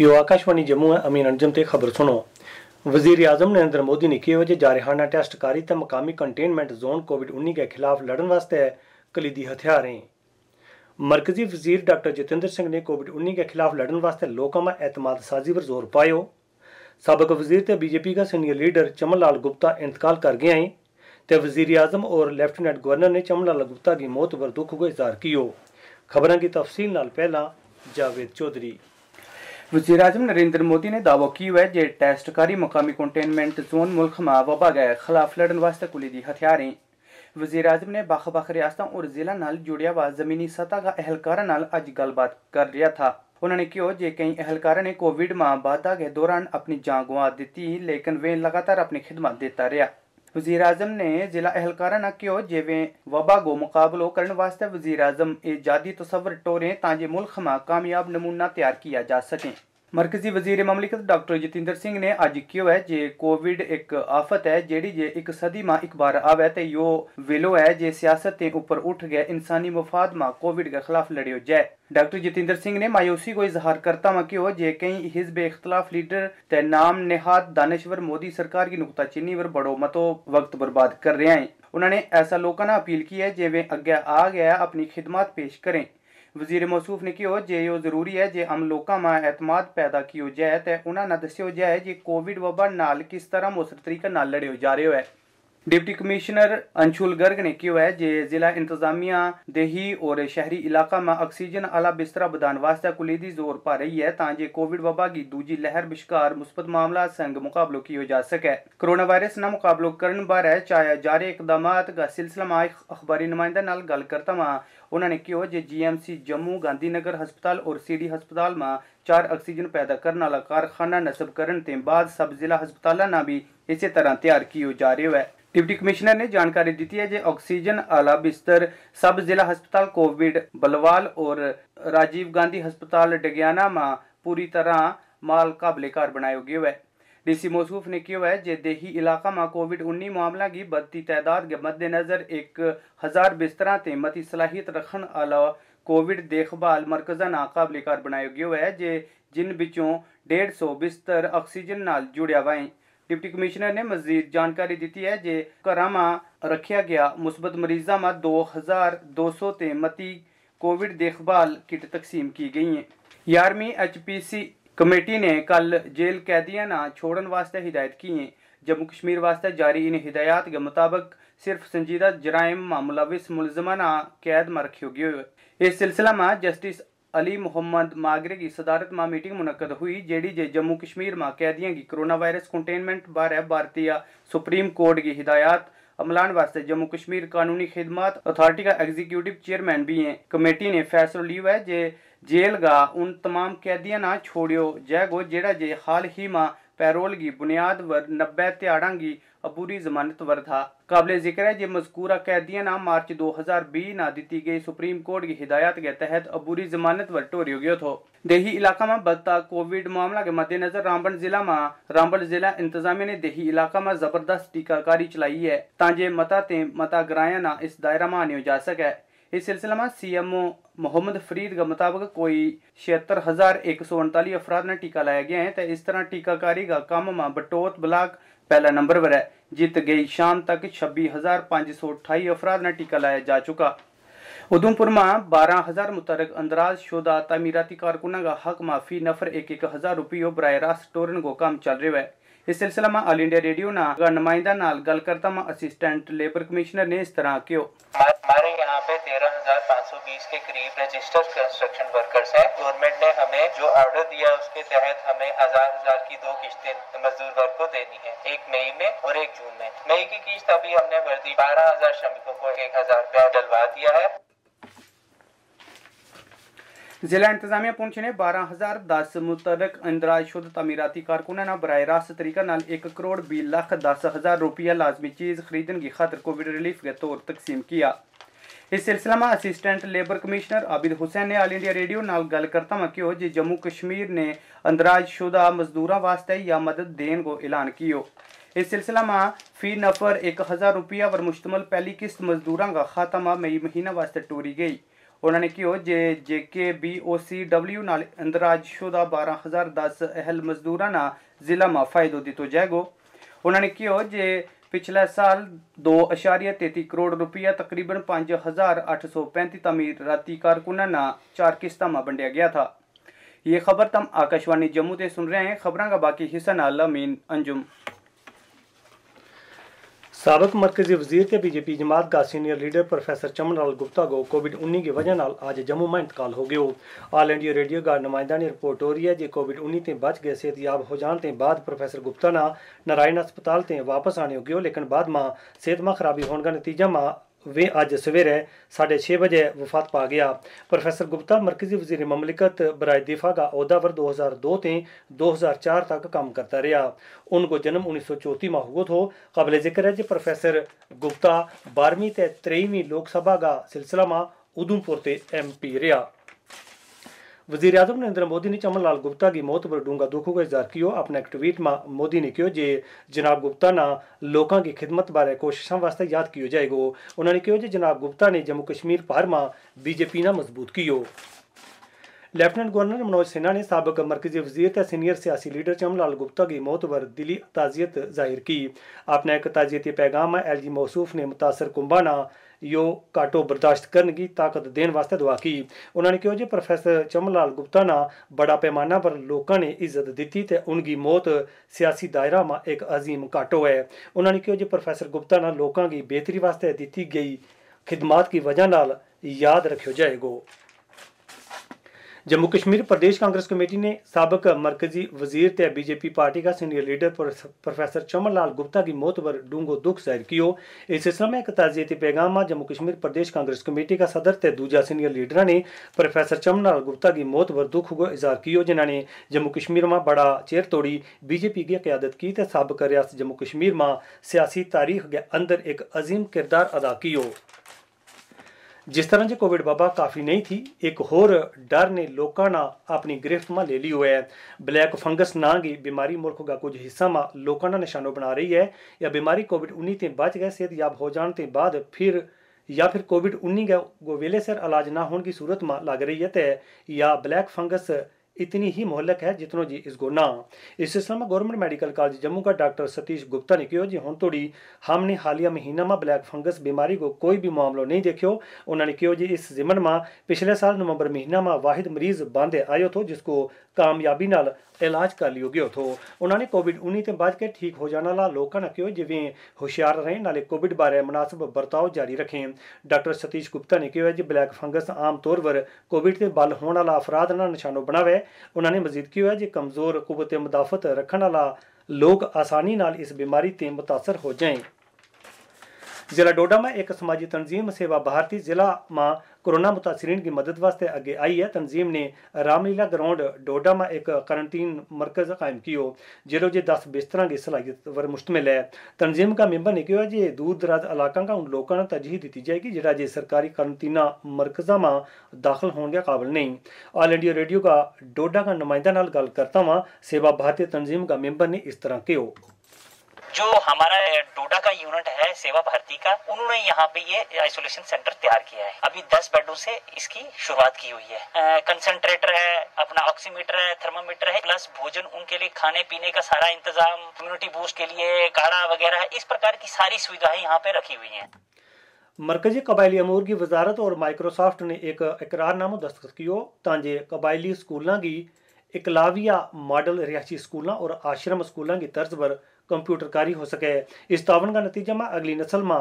यो आकाशवाणी जम्मू है अमीन अंजम ते खबर सुनो वजीर अजम नरेंद्र मोदी ने किए वजह जारहाना टेस्ट कारी तो मकामी कंटेनमेंट जोन कोविड उन्नी के खिलाफ लड़न वास्ते कलीदी हैं मरकजी वजीर डॉक्टर जितेंद्र सिंह ने कोविड उन्नी के खिलाफ लड़न वास्ते लोगों में एतमाद साजी पर जोर पायो सबक वजीर तो बीजेपी का सीनियर लीडर चमन लाल गुप्ता इंतकाल कर गए हैं तो वजीर आजम और लेफ्टिनेंट गवर्नर ने चमन लाल गुप्ता की मौत पर दुख को इजहार किया खबरों की तफसील न पहला जावेद चौधरी वजीर अजम नरेंद्र मोदी ने दावो किया है जे टेस्ट करी मकामी कंटेनमेंट जोन मुल्क में वबा गए खिलाफ लड़न वास्ते कुली दी हथियारें वजीर अजम ने बख बख रियासत और जिला नाल जुड़िया हुआ जमीनी सतह का अहलकारा नाल अज गलबात कर रहा था उन्होंने कहो जे कई अहलकारा ने कोविड महाबाधा के दौरान अपनी जान गुआ दी लेकिन वे लगातार अपनी खिदमत देता रहा वजीर अजम ने जिला एहलकारा नकियो जेवे वबा गो मुकाबलो करण वास्ते वजीर अजम ए जादी तस्वर टोरें ताजे मुल्क में कामयाब नमूना तैयार किया जा सकें मरकजी ਵਜ਼ੀਰ ममलिकत ਡਾਕਟਰ जतेंद्र सिंह ने ਅੱਜ क्यों है ਜੇ कोविड एक आफत है ਜਿਹੜੀ ਜੇ ਇੱਕ ਸਦੀ ਮਾ ਇੱਕ ਬਾਰ ਆਵੇ ਤੇ ਯੋ ਵੇਲੋ ਹੈ ਜੇ ਸਿਆਸਤ ਤੇ ਉੱਪਰ ਉੱਠ ਗਏ ਇਨਸਾਨੀ ਮਫਾਦ ਮਾ ਕੋਵਿਡ के खिलाफ लड़ियो जाए डॉक्टर जितेंद्र सिंह ने मायूसी को इजहार करता मकी हो जे कई हिजबे इख्तलाफ लीडर ते नाम नेहात दानश्वर मोदी सरकार की नुकताचीनी पर बड़ो मतो वक्त बर्बाद कर रहे हैं उन्होंने ऐसा लोगों ने अपील की है जे वे अगे आ गया अपनी खिदमत पेश करें वजीर मसूफ ने कहो जे यो जरूरी है जे हम लोगों में एतमाद पैदा किया जाए तो उन्होंने दस्यो जाए जे कोविड वबा नाल किस तरह मुसर तरीके लड़े जा रहे है डिप्टी कमिश्नर अंशुल गर्ग ने कहो है जे जिला इंतजामिया देही और शहरी इलाका में ऑक्सीजन आला बिस्तरा बदान वास्ते कुलीदी जोर पा रही है ताजे कोविड वबा की दूजी लहर बिशकार मुस्बत मामला संग मुकाबलो किया जा सके कोरोना वायरस न मुकाबलो करने बारे जा रहे इकदाम का सिलसिला में अखबारी नुमाइंदा गल करता वहाँ उन्होंने कहो जे जीएमसी जम्मू गांधीनगर हस्पताल और सीडी हस्पताल में चार ऑक्सीजन पैदा करने वाला कारखाना नस्ब करने के बाद सब जिला हस्पतालों भी इसी तरह तैयार किया जा रहा है डिप्टी कमिश्नर ने जानकारी ਦਿੱਤੀ ਹੈ ਜੇ ਆਕਸੀਜਨ ਆਲਾ ਬਿਸਤਰ ਸਬ ਜ਼ਿਲ੍ਹਾ ਹਸਪਤਾਲ ਕੋਵਿਡ ਬਲਵਾਲ ਔਰ ਰਾਜੀਵ ਗਾਂਧੀ ਹਸਪਤਾਲ ਡਗਿਆਨਾ ਮਾ ਪੂਰੀ ਤਰ੍ਹਾਂ ਮਾਲ ਕਾਬਲੇ ਕਾਰ ਬਣਾਏ ਗਏ ਹੈ डीसी मौसूफ ने कियो है जे देही इलाका में कोविड उन्नीस मामलों की बढ़ती तादाद के मद्देनजर एक हज़ार बिस्तर से मती सलाहियत रखने आला कोविड देखभाल मरकजा नाकाबले कार बनाया गया है जे जिन बिचों डेढ़ सौ बिस्तर ऑक्सीजन नाल जुड़िया वाएं डिप्टी कमिश्नर ने मजीद जानकारी दी है जे घर में रखा गया मुस्बत मरीजा में दो हज़ार दो सौ ते मती कोविड देखभाल किट तकसीम की गई हैं ग्यारहवीं एच पी सी कमेटी ने कल जेल कैदियां न छोड़न वास्ते हिदायत किए जम्मू कश्मीर वास्ते जारी इन हिदायत के मुताबिक सिर्फ संजीदा जराइम मुलविस मुलजमा ना कैद में रखे गए इस सिलसिला में जस्टिस अली मोहम्मद मागरे की सदारत में मीटिंग मुनद हुई जेडी जे जम्मू कश्मीर में कैदियों की कोरोना वायरस कंटेनमेंट बारे भारतीय सुप्रीम कोर्ट की हिदायत अमलान वास्ते जम्मू कश्मीर कानूनी खिदमत अथॉरिटी का एग्जीक्यूटिव चेयरमैन भी हैं कमेटी ने फैसला लिया है जे जेल गा उन तमाम कैदियों ना छोड़ियो जैगो जेड़ा जे हाल ही मा पैरोल की बुनियाद वर नब्बे त्याड़ा की अबूरी जमानत वर था काबिल जिक्र है जे मजकूरा कैदियों ना मार्च 2020 ना दी गई सुप्रीम कोर्ट की हिदायत के तहत अबूरी जमानत वर टोरियो गयो थो देही इलाका में बदता कोविड मामला के मद्देनजर रामबन जिला में रामबन जिला इंतजामिया ने देही इलाका में जबरदस्त टीकाकारी चलाई है ताजे मता ते मता ग्राया ना इस दायरा में आने जा सके इस सिलसिले में सीएमओ मोहम्मद फरीद के मुताबिक कोई छिहत्तर हजार एक सौ उनताली अफराद ने टीका लाया गया है तो इस तरह टीकाकारी का काम में बटोत ब्लाक पहला नंबर पर है जीत गई शाम तक छब्बीस हजार पाँच सौ अट्ठाई अफराद ने टीका लाया जा चुका उधमपुर में बारह हजार मुतरक अंदराज शुदा तमीराती कारकुना का हक माफी नफर एक एक हजार रुपये बरह रास्त टोरन को काम चल रहा है इस सिलसिला में ऑल इंडिया रेडियो ना नुमाइंदा गल करता में असिस्टेंट लेबर कमिश्नर ने इस तरह क्यों पे 13,520 के करीब रजिस्टर्ड कंस्ट्रक्शन वर्कर्स हैं गवर्नमेंट ने हमें जो ऑर्डर दिया उसके तहत हमें हजार हजार की दो किस्तें मजदूर वर्ग को देनी है एक मई में और एक जून में मई की किस्त अभी हमने भर दी बारह हजार श्रमिकों को एक हजार रुपया डलवा दिया है जिला इंतजामिया पुंछ ने बारह हजार दस मुताबिक इंदराज शुद्ध तमीराती कारकुन बर रास्त तरीका नाल एक करोड़ बीस लख दस हजार रुपया लाजमी चीज खरीदने की खातर कोविड रिलीफ के तौर तकसीम किया इस सिलसिला में assistant labour commissioner Abid Hussain ने आल इंडिया रेडियो नाल गल करता मैं क्यों जे जम्मू कश्मीर ने अंदराजशुदा मजदूरों वास्ते या मदद देने को ऐलान कियो इस सिलसिला में फी नफर एक हज़ार रुपया पर मुश्तमल पहली किस्त मजदूर का खात्मा मई महीना वास्ते टूरी गई उन्होंने क्यों जे जे के बी ओ सी डबल्यू नाल अंदराजशुदा बारह हज़ार दस अहल मजदूर जिला में फायदों दिता जाएगा उन्होंने क्यों जे पिछले साल दो अशारिया तेती करोड़ रुपया तकरीबन पाँच हज़ार अठ सौ तमीर राती कारकुनों ने चार किस्तों में बंडिया गया था ये खबर तम आकाशवाणी जम्मू से सुन रहे हैं खबरों का बाकी हिस्सा नाल अमीन अंजुम सबक मरकजी वजीर के बीजेपी जमात का senior leader professor Chamanlal Gupta को कोविड उन्नी की वजह नाल अज जम्मू में इंतकाल हो गया आल इंडिया रेडियो का नुमाइंदा ने रिपोर्ट हो रही है जो कोविड उन्नी से बच गए सेहतयाब हो जाने के बाद प्रोफेसर गुप्ता ना नारायण अस्पताल ते वापस आने हो गयो लेकिन बाद मां सेहत खराबी होने का नतीजा मां ਵੇ ਅੱਜ ਸਵੇਰੇ 6:30 ਵਜੇ ਵਫਾਤ ਪਾ ਗਿਆ ਪ੍ਰੋਫੈਸਰ ਗੁਪਤਾ ਮਰਕਜ਼ੀ ਵਜ਼ੀਰ ਮਮਲਕਤ ਬਰਾਏ ਦਿਫਾ ਦਾ ਅਹੁਦਾ ਵਰ 2002 ਤੋਂ 2004 ਤੱਕ ਕੰਮ ਕਰਦਾ ਰਿਹਾ ਉਹਨਾਂ ਕੋ ਜਨਮ 1934 ਮਾ ਹੋਗੋ ਥੋ ਕਬਲੇ ਜ਼ਿਕਰ ਹੈ ਜੀ ਪ੍ਰੋਫੈਸਰ ਗੁਪਤਾ 12ਵੀਂ ਤੇ 13ਵੀਂ ਲੋਕ ਸਭਾ ਦਾ ਸਿਲਸਿਲਾ ਮਾ ਉਦੂਪੁਰ ਪੁਰਤੇ ਐਮਪੀ ਰਿਹਾ वजीर अजम नरेंद्र मोदी ने चमन लाल गुप्ता की मौत पर डूंगा दुख का इजहार किया अपने एक ट्वीट में मोदी ने कहो जे जनाब गुप्ता ना लोगों की खिदमत बारे कोशिशों वास्ते याद किया जाएगा उन्होंने कहो जे जनाब गुप्ता ने जम्मू कश्मीर भर में बीजेपी ना मजबूत किया ਲੈਫਟੀਨੈਂਟ ਗਵਰਨਰ ਮਨੋਜ ਸਿਨਹਾ ਨੇ ਸਾਬਕ ਮਰਕਜ਼ੀ ਵਜ਼ੀਰ ਤੇ ਸੀਨੀਅਰ ਸਿਆਸੀ ਲੀਡਰ ਚਮਲਾਲ ਗੁਪਤਾ ਦੀ ਮੌਤ ਪਰ ਦਿਲੀ ਤਾਜ਼ੀਅਤ ਜ਼ਾਹਿਰ ਕੀ ਆਪਣਾ ਇੱਕ ਤਾਜ਼ੀਅਤੀ ਪੈਗਾਮ ਐਲਜੀ ਮੌਸੂਫ ਨੇ ਮੁਤਾਸਰ ਕੁੰਬਾਨਾ ਯੋ ਕਾਟੋ ਬਰਦਾਸ਼ਤ ਕਰਨਗੀ ਤਾਕਤ ਦੇਣ ਵਾਸਤੇ ਦੁਆ ਕੀ ਉਹਨਾਂ ਨੇ ਕਿਹਾ ਜੀ ਪ੍ਰੋਫੈਸਰ ਚਮਲਾਲ ਗੁਪਤਾ ਨਾ ਬੜਾ ਪੈਮਾਨਾ ਪਰ ਲੋਕਾਂ ਨੇ ਇੱਜ਼ਤ ਦਿੱਤੀ ਤੇ ਦੀ ਮੌਤ ਸਿਆਸੀ ਦਾਇਰਾ ਮਾ ਇੱਕ ਅਜ਼ੀਮ ਕਾਟੋ ਹੈ ਉਹਨਾਂ ਨੇ ਕਿਹਾ ਜੀ ਪ੍ਰੋਫੈਸਰ ਗੁਪਤਾ ਨਾ ਲੋਕਾਂ ਦੀ ਬਿਹਤਰੀ ਵਾਸਤੇ ਦਿੱਤੀ ਗਈ ਖਿਦਮਤ ਦੀ ਵਜ੍ਹਾ ਨਾਲ ਯਾਦ ਰੱਖਿਓ ਜਾਏਗਾ जम्मू कश्मीर प्रदेश कांग्रेस कमेटी ने सबक मरकजी वजीर ते बीजेपी पार्टी का senior leader professor Chaman Lal Gupta की मौत पर डूंगो दुख जाहिर कियो इस सिलसिले में एक ताजियती पैगाम जम्मू कश्मीर प्रदेश कांग्रेस कमेटी का सदर ते दूजा सीनियर लीडर ने प्रोफेसर चमन लाल गुप्ता की मौत पर दुख को इजहार कियो जिन्होंने जम्मू कश्मीर में बड़ा चेर तोड़ी बीजेपी की क्यादत की ते सबक रियासत जम्मू कश्मीर में सियासी तारीख के अंदर एक अजीम किरदार अदा कियो ਜਿਸ ਤਰ੍ਹਾਂ ਜੇ ਕੋਵਿਡ ਬਾਬਾ ਕਾਫੀ ਨਹੀਂ ਥੀ ਇੱਕ ਹੋਰ ਡਰ ਨੇ ਲੋਕਾਂ ਨਾਲ ਆਪਣੀ ਗ੍ਰਿਫਤ ਮਾ ਲੈ ਲਈ ਹੋਇਆ ਹੈ ਬਲੈਕ ਫੰਗਸ ਨਾਂ ਦੀ ਬਿਮਾਰੀ ਮੁਲਕ ਦਾ ਕੁਝ ਹਿੱਸਾ ਮਾ ਲੋਕਾਂ ਦਾ ਨਿਸ਼ਾਨਾ ਬਣਾ ਰਹੀ ਹੈ ਇਹ ਬਿਮਾਰੀ ਕੋਵਿਡ 19 ਤੇ ਬਚ ਗਏ ਸਿਹਤਯਾਬ ਹੋ ਜਾਣ ਤੇ ਬਾਅਦ ਫਿਰ या फिर कोविड उन्नीस गो वेले सर इलाज ना होने की सूरत में लग रही है या ब्लैक फंगस इतनी ही मोहलक है जितनो जी इसको ना इस सिलसिले में गवर्नमेंट मेडिकल कॉलेज जम्मू का डॉक्टर सतीश गुप्ता ने कहो जी हूँ तोड़ी हमने हालिया महीना में ब्लैक फंगस बीमारी को कोई भी मामलो नहीं देखो उन्होंने कहो जी इस जिमन में पिछले साल नवंबर महीना में वाहिद मरीज बांधे आयो थो जिसको कामयाबी नाल ਇਲਾਜ ਕਰ ਲਿਓ ਗਿਓ ਥੋ ਉਹਨਾਂ ਨੇ ਕੋਵਿਡ-19 ਤੇ ਬਚ ਕੇ ਠੀਕ ਹੋ ਜਾਣ ਵਾਲਾ ਲੋਕਾਂ ਨੇ ਕਿਹਾ ਜਿਵੇਂ ਹੁਸ਼ਿਆਰ ਰਹਿਣ ਨਾਲੇ ਕੋਵਿਡ ਬਾਰੇ ਮناسب ਵਰਤਾਓ ਜਾਰੀ ਰੱਖੇ ਡਾਕਟਰ ਸਤੀਸ਼ ਗੁਪਤਾ ਨੇ ਕਿਹਾ ਜੀ ਬਲੈਕ ਫੰਗਸ ਆਮ ਤੌਰ 'ਤੇ ਕੋਵਿਡ ਤੇ ਬਲ ਹੋਣ ਵਾਲਾ ਅਫਰਾਦ ਨਾਲ ਨਿਸ਼ਾਨੋ ਬਣਾਵੇ ਉਹਨਾਂ ਨੇ ਮਜ਼ੀਦ ਕਿਹਾ ਜੇ ਕਮਜ਼ੋਰ ਕੁਵਤ ਮੁਦਾਫਤ ਰੱਖਣ ਵਾਲਾ ਲੋਕ ਆਸਾਨੀ ਨਾਲ ਇਸ ਬਿਮਾਰੀ ਤੇ متاثر ਹੋ ਜਾਏ जिला डोडा में एक समाजी तंजीम सेवा भारती जिला में कोरोना मुतासरीन की मदद वास्ते अगे आई है तंजीम ने रामलीला ग्राउंड डोडा में एक क्वारंटीन मरकज़ कायम किया जो जे दस बिस्तर की सलाहियत पर मुश्तमिल है तंजीम का मैंबर ने कहा जो दूर दराज इलाकों का उन लोगों को तरजीह दी जाएगी जरा जे सरकारी क्वारंटीना मरकज़ा में दाखिल होने के काबिल नहीं ऑल इंडिया रेडियो का डोडा का नुमाइंदा गल करता वहाँ सेवा भारती तंजीम का मैंबर ने इस तरह कहो जो हमारा डोडा का यूनिट है सेवा भारती का उन्होंने यहाँ पे ये आइसोलेशन सेंटर तैयार किया है अभी दस बेडों से इसकी शुरुआत की हुई है कंसनट्रेटर है अपना ऑक्सीमीटर है थर्मामीटर है प्लस भोजन उनके लिए खाने पीने का सारा इंतजाम इम्यूनिटी बूस्ट के लिए काढ़ा वगैरह इस प्रकार की सारी सुविधाएं यहाँ पे रखी हुई है मरकजी कबायली अमूर की वजारत और माइक्रोसॉफ्ट ने एक इकरारनामो दस्तखत कियो कबायली स्कूलों की इकलाविया मॉडल रिहायशी स्कूलों और आश्रम स्कूलों की तर्ज पर ਕੰਪਿਊਟਰਕਾਰੀ ਹੋ ਸਕੇ ਇਸ ਤਾਵਨ ਦਾ ਨਤੀਜਾ ਮਾ ਅਗਲੀ ਨਸਲ ਮਾ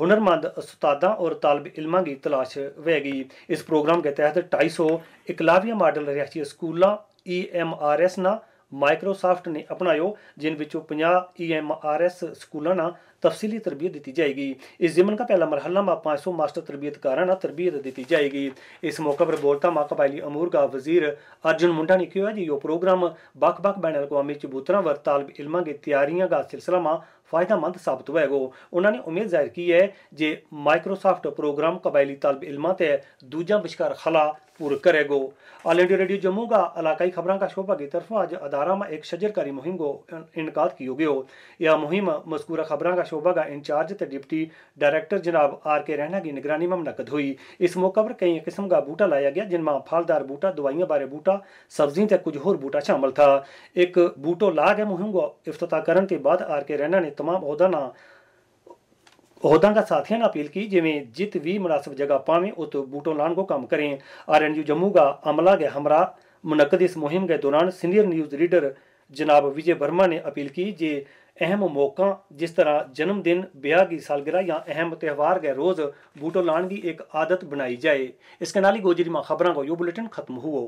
ਹੁਨਰਮੰਦ ਉਸਤਾਦਾਂ ਔਰ ਤਾਲਬ ਇਲਮਾਂ ਦੀ ਤਲਾਸ਼ ਹੋਵੇਗੀ ਇਸ ਪ੍ਰੋਗਰਾਮ ਦੇ ਤਹਿਤ 250 ਇਕਲਾਵਿਆ ਮਾਡਲ ਰਿਆਸੀ ਸਕੂਲਾਂ ਐਮ EMRS ਨਾ ਮਾਈਕਰੋਸਾਫਟ ਨੇ ਅਪਣਾਇਓ ਜਿਨ ਵਿੱਚੋਂ 50 ਐਮ EMRS ਸਕੂਲਾਂ ਨਾ तफसीली तरबियत दी जाएगी इस ज़िमन का पहला मरहला में पाँच सौ मास्टर तरबियत काराना तरबियत दी जाएगी इस मौके पर बोलता माँ कबायली अमूर का वजीर अर्जुन मुंडा ने कहा जी यो प्रोग्राम बक्ख बक्ख बैन अवी चबूतरा वर तालब इलमां की तैयारियां का सिलसिला में फायदामंद साबित होएगा उन्होंने उम्मीद जाहिर की है जे माइक्रोसॉफ्ट प्रोग्राम कबायली तलब इलम दूजा बशकार खला पूरा करेगो ऑल इंडिया रेडियो जम्मू का इलाकाई खबरों का शोभा की तरफ आज अदारा में एक शजरकारी मुहिम को इनकाद किया गया यह मुहिम मस्कूरा खबरों का शोभा का इंचार्ज ते डिप्टी डायरेक्टर जनाब आर के रैना की निगरानी में मुनद हुई इस मौके पर कई किस्म का बूटा लाया गया जिनमें फलदार बूटा दवाइयाँ बारे बूटा सब्जियों ते कुछ होर बूटा शामिल था एक बूटो लाग है मुहिम को अफ्ताह करने के बाद आर के रैना ने ਤਮਾਮ ਅਹੁਦਾ ਨਾ ਅਹੁਦਾ ਦਾ ਸਾਥੀਆਂ ਨਾਲ ਅਪੀਲ ਕੀ ਜਿਵੇਂ ਜਿਤ ਵੀ ਮناسب ਜਗ੍ਹਾ ਪਾਵੇਂ ਉਤ ਬੂਟੋ ਲਾਣ ਕੋ ਕੰਮ ਕਰੇ ਆਰਐਨਯੂ ਜम्मू ਦਾ ਅਮਲਾ ਦੇ हमरा मुनद इस मुहिम के दौरान सीनियर न्यूज़ रीडर जनाब विजय वर्मा ने अपील की जे अहम मौका जिस तरह जन्मदिन ब्याह की सालगिरह या अहम त्यौहार के रोज़ बूटो लाने की एक आदत बनाई जाए इसके नाल गोजरी माँ खबरों को यो बुलेटिन खत्म हुआ